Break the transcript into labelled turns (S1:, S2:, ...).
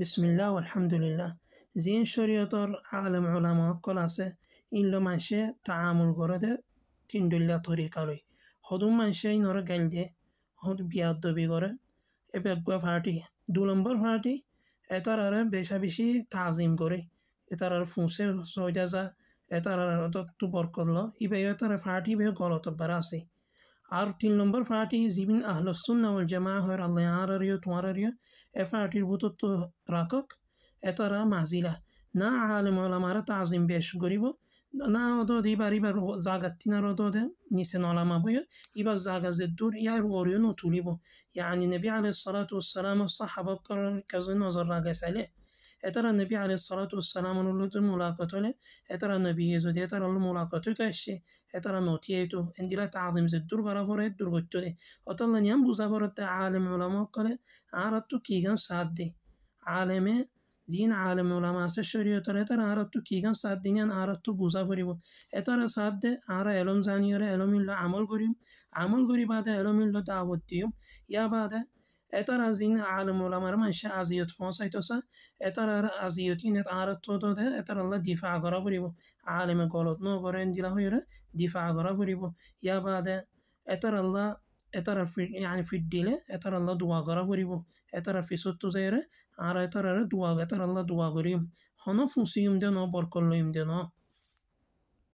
S1: বিসমিল্লা আলহামদুলিল্লাহ জিন শরীয়তর আলম উলাম অকল আছে ইন লো মানুষে তা আমল করতে তিনডুল্লা তরিকালই সদুম মানুষে ইনরে গাইল দিয়ে হদ বিয়াদ দবি করে এবেগুয়া ফাটি দু নম্বর ফাটি এটার আর বেশা বেশি তাজিম করে এটার আর ফুঁসে সজা যা এটার আর তো বরকল ইবে এটার ফাটি বে গলত বারা আছে Artil number fati zibin ahl sunna wal jamaa hör allayarar tuarar yo efatir butut rakak etara mazila na alim ulamara ta'zim beş goribo na odo di bari bar zagattina rodo de nisen ulama bu iba zagaz dur yar oryo no tulibo yani nebi aleyhissalatu vesselam sahaba kazın nazar ragasale এতরা নবী আলি মুলাকাত হলে এতরা নবী যদি মুলাকাত হইতো এসছে এতরা নথিয়েতো এন্দিলা তালিম যে দূর ভরে পরে দূর অতল্লা অতলা নিয়াম বুঝা পড়তে আলেম করে আর তো কি গান সাথ দে আলেমে যিন আলেম ওলাম আছে শরীয়তরে তার আর তো কি গান সাত দিন আর তো বুঝা ভরিব এতার সাত দে আর এলম জানিয়রে এলমিল্লা আমল করিম আমল করি বাদে এলমিল্লা দাওয়াত দিম ইয়া বাদে اتر از این عالم علما را من شه ازیت فونس ایت اوسا اتر ار ازیت این ات عارض تو داده اتر الله دفاع غرب وری بو عالم کالوت نو گرند دیله هایی را دفاع غرب وری بو یا بعد اتر الله اتر فی یعنی فی دیله اتر الله دعا غرب وری بو اتر فی سوت تو زیره عارض اتر ار دعا اتر الله دعا غریم خانو فونسیم دنو بارکلویم دنو